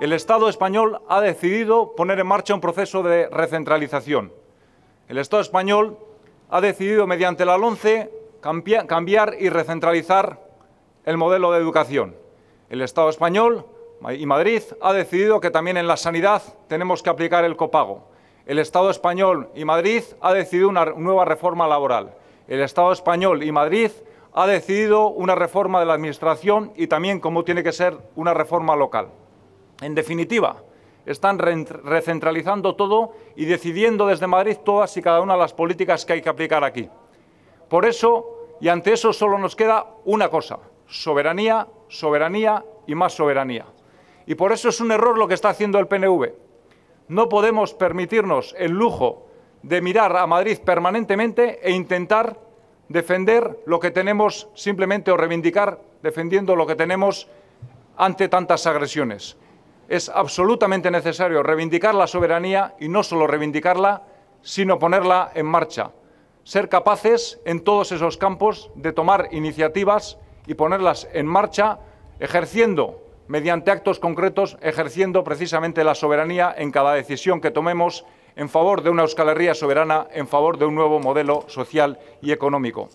el Estado español ha decidido poner en marcha un proceso de recentralización. El Estado español ha decidido, mediante la LONCE, cambiar y recentralizar el modelo de educación. El Estado español y Madrid ha decidido que también en la sanidad tenemos que aplicar el copago. El Estado español y Madrid ha decidido una nueva reforma laboral. El Estado español y Madrid ha decidido una reforma de la Administración y también como tiene que ser una reforma local. En definitiva, están recentralizando todo y decidiendo desde Madrid todas y cada una de las políticas que hay que aplicar aquí. Por eso, y ante eso, solo nos queda una cosa, soberanía, soberanía y más soberanía. Y por eso es un error lo que está haciendo el PNV. No podemos permitirnos el lujo de mirar a Madrid permanentemente e intentar defender lo que tenemos simplemente o reivindicar defendiendo lo que tenemos ante tantas agresiones es absolutamente necesario reivindicar la soberanía y no solo reivindicarla, sino ponerla en marcha. Ser capaces en todos esos campos de tomar iniciativas y ponerlas en marcha, ejerciendo, mediante actos concretos, ejerciendo precisamente la soberanía en cada decisión que tomemos en favor de una Euskal Herria soberana, en favor de un nuevo modelo social y económico.